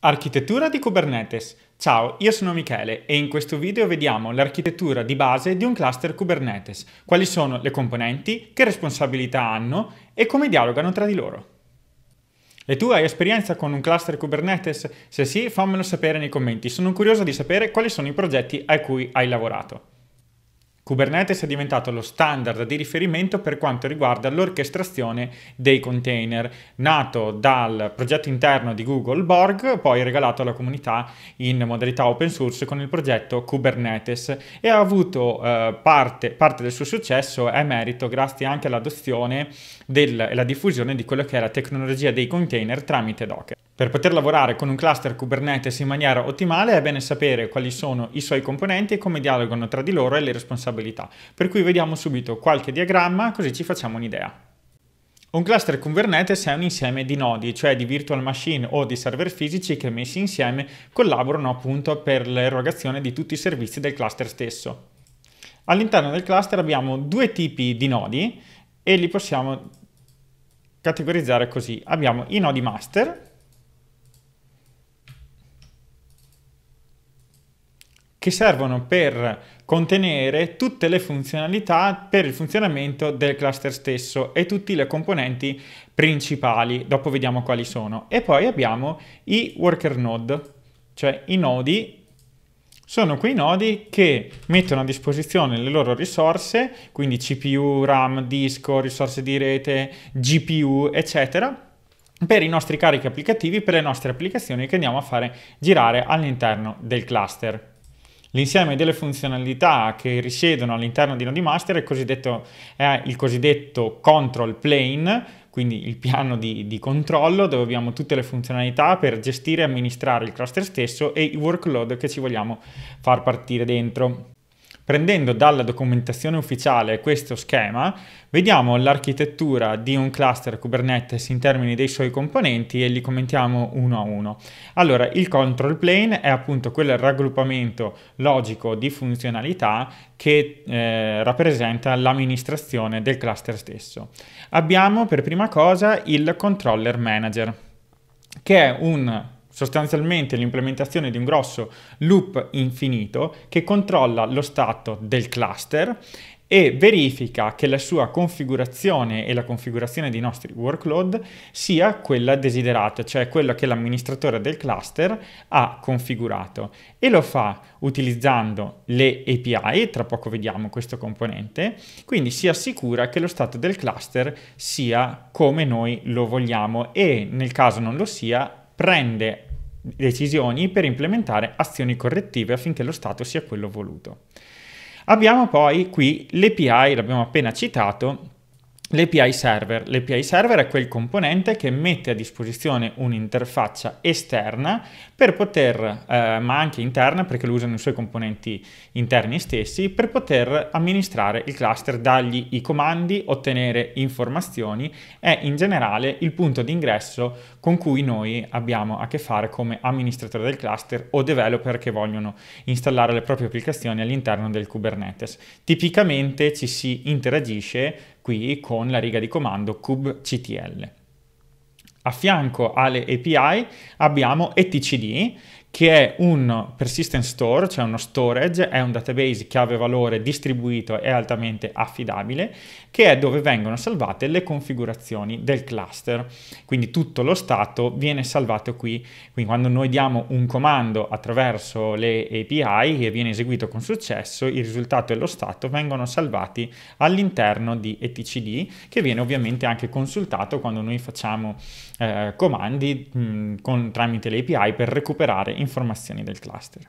Architettura di Kubernetes. Ciao, io sono Michele e in questo video vediamo l'architettura di base di un cluster Kubernetes, quali sono le componenti, che responsabilità hanno e come dialogano tra di loro. E tu hai esperienza con un cluster Kubernetes? Se sì, fammelo sapere nei commenti, sono curioso di sapere quali sono i progetti a cui hai lavorato. Kubernetes è diventato lo standard di riferimento per quanto riguarda l'orchestrazione dei container, nato dal progetto interno di Google Borg, poi regalato alla comunità in modalità open source con il progetto Kubernetes e ha avuto eh, parte, parte, del suo successo e merito grazie anche all'adozione e alla diffusione di quella che è la tecnologia dei container tramite Docker. Per poter lavorare con un cluster Kubernetes in maniera ottimale è bene sapere quali sono i suoi componenti e come dialogano tra di loro e le responsabilità. Per cui vediamo subito qualche diagramma così ci facciamo un'idea. Un cluster Kubernetes è un insieme di nodi, cioè di virtual machine o di server fisici che messi insieme collaborano appunto per l'erogazione di tutti i servizi del cluster stesso. All'interno del cluster abbiamo due tipi di nodi e li possiamo categorizzare così. Abbiamo i nodi master, che servono per contenere tutte le funzionalità per il funzionamento del cluster stesso e tutte le componenti principali, dopo vediamo quali sono. E poi abbiamo i worker node, cioè i nodi sono quei nodi che mettono a disposizione le loro risorse, quindi CPU, RAM, disco, risorse di rete, GPU, eccetera, per i nostri carichi applicativi, per le nostre applicazioni che andiamo a fare girare all'interno del cluster. L'insieme delle funzionalità che risiedono all'interno di NodeMaster è cosiddetto, è il cosiddetto control plane, quindi il piano di, di, controllo dove abbiamo tutte le funzionalità per gestire e amministrare il cluster stesso e i workload che ci vogliamo far partire dentro. Prendendo dalla documentazione ufficiale questo schema, vediamo l'architettura di un cluster Kubernetes in termini dei suoi componenti e li commentiamo uno a uno. Allora, il control plane è appunto quel raggruppamento logico di funzionalità che eh, rappresenta l'amministrazione del cluster stesso. Abbiamo per prima cosa il controller manager, che è un sostanzialmente l'implementazione di un grosso loop infinito che controlla lo stato del cluster e verifica che la sua configurazione e la configurazione dei nostri workload sia quella desiderata, cioè quella che l'amministratore del cluster ha configurato e lo fa utilizzando le API, tra poco vediamo questo componente, quindi si assicura che lo stato del cluster sia come noi lo vogliamo e nel caso non lo sia prende decisioni per implementare azioni correttive affinché lo stato sia quello voluto. Abbiamo poi qui l'API, l'abbiamo appena citato, L'API server. L'API server è quel componente che mette a disposizione un'interfaccia esterna per poter, eh, ma anche interna perché lo usano i suoi componenti interni stessi, per poter amministrare il cluster, dargli i comandi, ottenere informazioni, è in generale il punto di ingresso con cui noi abbiamo a che fare come amministratore del cluster o developer che vogliono installare le proprie applicazioni all'interno del Kubernetes. Tipicamente ci si interagisce qui con la riga di comando kubectl. A fianco alle API abbiamo etcd che è un persistent store, cioè uno storage, è un database chiave valore distribuito e altamente affidabile, che è dove vengono salvate le configurazioni del cluster. Quindi tutto lo stato viene salvato qui. Quindi quando noi diamo un comando attraverso le API e viene eseguito con successo, il risultato e lo stato vengono salvati all'interno di etcd, che viene ovviamente anche consultato quando noi facciamo eh, comandi mh, con, tramite le API per recuperare informazioni del cluster.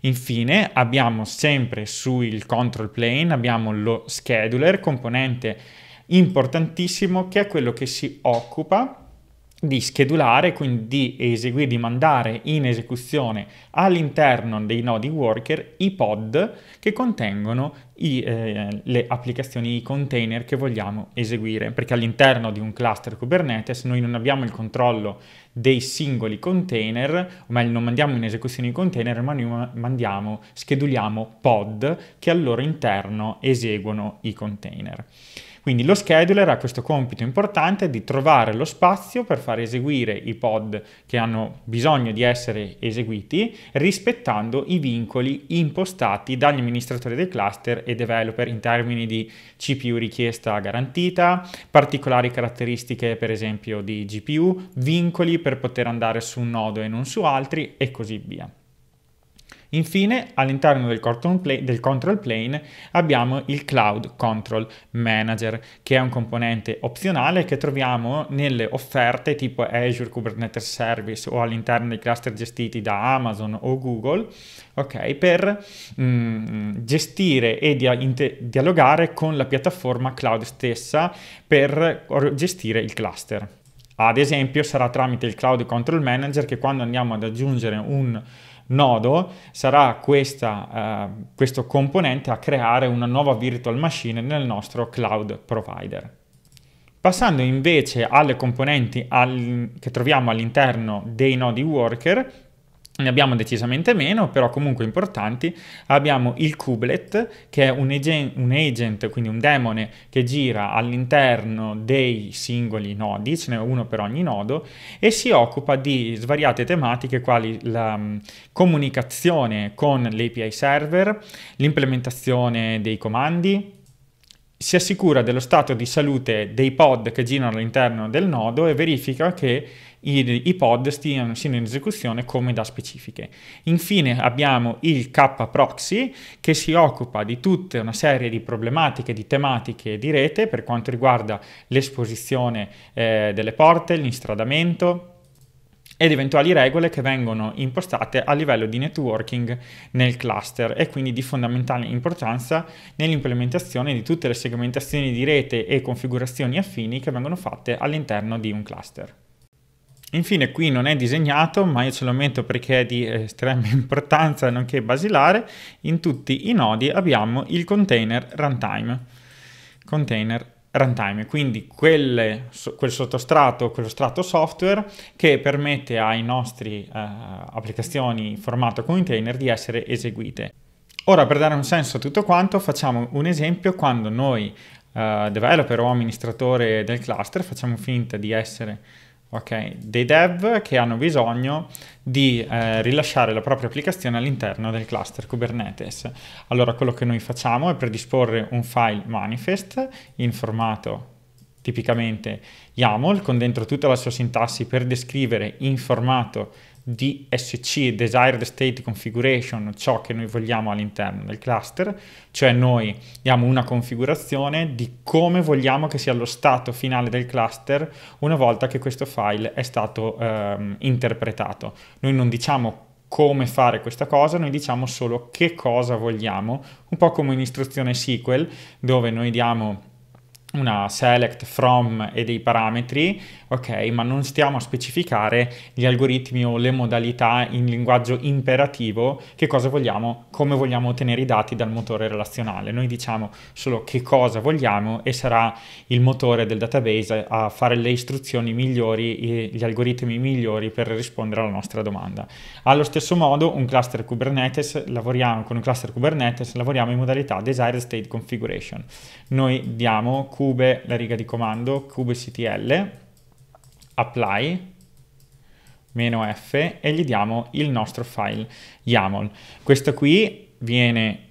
Infine abbiamo sempre sul control plane, abbiamo lo scheduler, componente importantissimo che è quello che si occupa di schedulare, quindi di eseguire, di mandare in esecuzione all'interno dei nodi worker i pod che contengono i, eh, le applicazioni, i container che vogliamo eseguire, perché all'interno di un cluster Kubernetes noi non abbiamo il controllo dei singoli container, o meglio non mandiamo in esecuzione i container, ma noi mandiamo, scheduliamo pod che al loro interno eseguono i container. Quindi lo scheduler ha questo compito importante di trovare lo spazio per far eseguire i pod che hanno bisogno di essere eseguiti rispettando i vincoli impostati dagli amministratori dei cluster e developer in termini di CPU richiesta garantita, particolari caratteristiche per esempio di GPU, vincoli per poter andare su un nodo e non su altri e così via. Infine, all'interno del control, plane, del control plane abbiamo il Cloud Control Manager, che è un componente opzionale che troviamo nelle offerte tipo Azure Kubernetes Service o all'interno dei cluster gestiti da Amazon o Google, ok, per mh, mm, gestire e dia- dialogare con la piattaforma cloud stessa per gestire il cluster. Ad esempio sarà tramite il Cloud Control Manager che quando andiamo ad aggiungere un nodo sarà questa, uh, questo componente a creare una nuova virtual machine nel nostro cloud provider. Passando invece alle componenti al, che troviamo all'interno dei nodi worker, ne abbiamo decisamente meno, però comunque importanti. Abbiamo il Kubelet, che è un agent, un agent, quindi un demone che gira all'interno dei singoli nodi, ce n'è uno per ogni nodo, e si occupa di svariate tematiche quali la mm, comunicazione con l'API server, l'implementazione dei comandi, si assicura dello stato di salute dei pod che girano all'interno del nodo e verifica che i, pod stiano, siano in esecuzione come da specifiche. Infine abbiamo il K-Proxy che si occupa di tutta una serie di problematiche, di tematiche di rete per quanto riguarda l'esposizione eh, delle porte, l'instradamento, ed eventuali regole che vengono impostate a livello di networking nel cluster e quindi di fondamentale importanza nell'implementazione di tutte le segmentazioni di rete e configurazioni affini che vengono fatte all'interno di un cluster. Infine qui non è disegnato, ma io ce lo metto perché è di estrema importanza nonché basilare, in tutti i nodi abbiamo il container runtime. Container runtime, quindi quelle, quel sottostrato, quello strato software che permette ai nostri eh, applicazioni formato container di essere eseguite. Ora per dare un senso a tutto quanto facciamo un esempio quando noi eh, developer o amministratore del cluster facciamo finta di essere ok? dei dev che hanno bisogno di eh, rilasciare la propria applicazione all'interno del cluster Kubernetes. Allora quello che noi facciamo è predisporre un file manifest in formato tipicamente YAML con dentro tutta la sua sintassi per descrivere in formato DSC, Desired State Configuration, ciò che noi vogliamo all'interno del cluster, cioè noi diamo una configurazione di come vogliamo che sia lo stato finale del cluster una volta che questo file è stato ehm, interpretato. Noi non diciamo come fare questa cosa, noi diciamo solo che cosa vogliamo, un po' come un'istruzione SQL dove noi diamo una select from e dei parametri, ok, ma non stiamo a specificare gli algoritmi o le modalità in linguaggio imperativo che cosa vogliamo, come vogliamo ottenere i dati dal motore relazionale. Noi diciamo solo che cosa vogliamo e sarà il motore del database a fare le istruzioni migliori e gli algoritmi migliori per rispondere alla nostra domanda. Allo stesso modo, un cluster Kubernetes lavoriamo con un cluster Kubernetes lavoriamo in modalità desired state configuration. Noi diamo cube, la riga di comando, kubectl, apply, meno f e gli diamo il nostro file YAML. Questo qui viene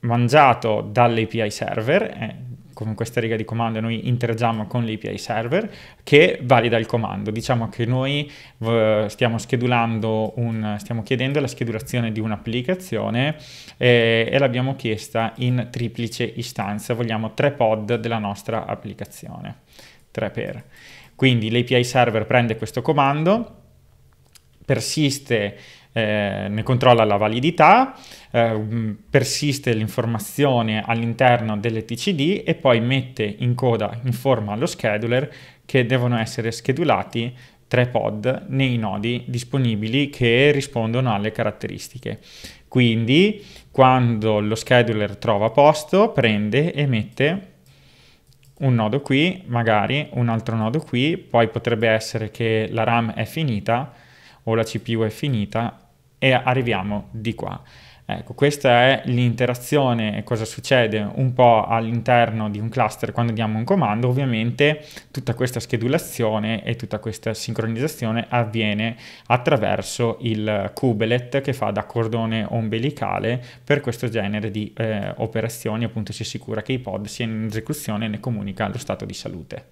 mangiato dall'API server, eh, con questa riga di comando noi interagiamo con l'API server che valida il comando. Diciamo che noi eh, stiamo schedulando un, stiamo chiedendo la schedulazione di un'applicazione eh, e l'abbiamo chiesta in triplice istanza. Vogliamo tre pod della nostra applicazione. Tre per. Quindi l'API server prende questo comando, persiste eh, ne controlla la validità, eh, persiste l'informazione all'interno dell'ETCD e poi mette in coda, in forma allo scheduler che devono essere schedulati tre pod nei nodi disponibili che rispondono alle caratteristiche. Quindi quando lo scheduler trova posto prende e mette un nodo qui, magari un altro nodo qui, poi potrebbe essere che la RAM è finita o la CPU è finita e arriviamo di qua. Ecco, questa è l'interazione e cosa succede un po' all'interno di un cluster quando diamo un comando. Ovviamente tutta questa schedulazione e tutta questa sincronizzazione avviene attraverso il kubelet che fa da cordone ombelicale per questo genere di eh, operazioni, appunto si assicura che i pod siano in esecuzione e ne comunica lo stato di salute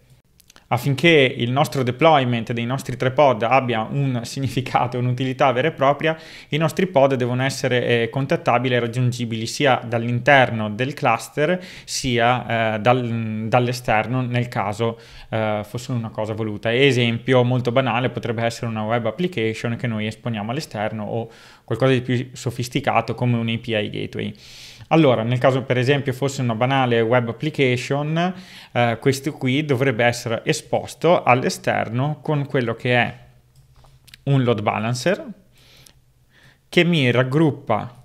affinché il nostro deployment dei nostri tre pod abbia un significato e un'utilità vera e propria, i nostri pod devono essere eh, contattabili e raggiungibili sia dall'interno del cluster sia eh, dal, dall'esterno nel caso eh, fosse una cosa voluta. Esempio molto banale potrebbe essere una web application che noi esponiamo all'esterno o qualcosa di più sofisticato come un API gateway. Allora, nel caso per esempio fosse una banale web application, eh, questo qui dovrebbe essere esposto all'esterno con quello che è un load balancer che mi raggruppa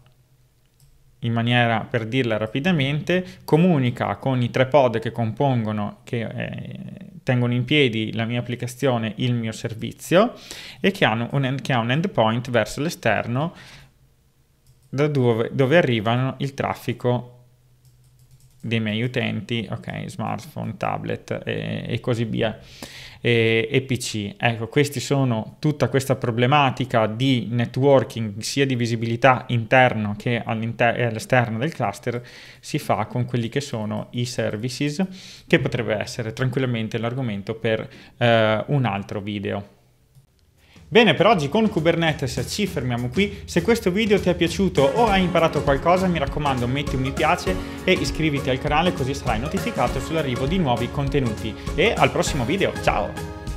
in maniera per dirla rapidamente, comunica con i tre pod che compongono, che eh, tengono in piedi la mia applicazione, il mio servizio e che, hanno un, che ha un endpoint verso l'esterno da dove, dove arrivano il traffico dei miei utenti, ok, smartphone, tablet e, e così via, e, e, PC. Ecco, questi sono tutta questa problematica di networking, sia di visibilità interno che all'inter- eh, all'esterno del cluster, si fa con quelli che sono i services, che potrebbe essere tranquillamente l'argomento per eh, un altro video. Bene, per oggi con Kubernetes ci fermiamo qui. Se questo video ti è piaciuto o hai imparato qualcosa, mi raccomando metti un mi piace e iscriviti al canale così sarai notificato sull'arrivo di nuovi contenuti. E al prossimo video, ciao!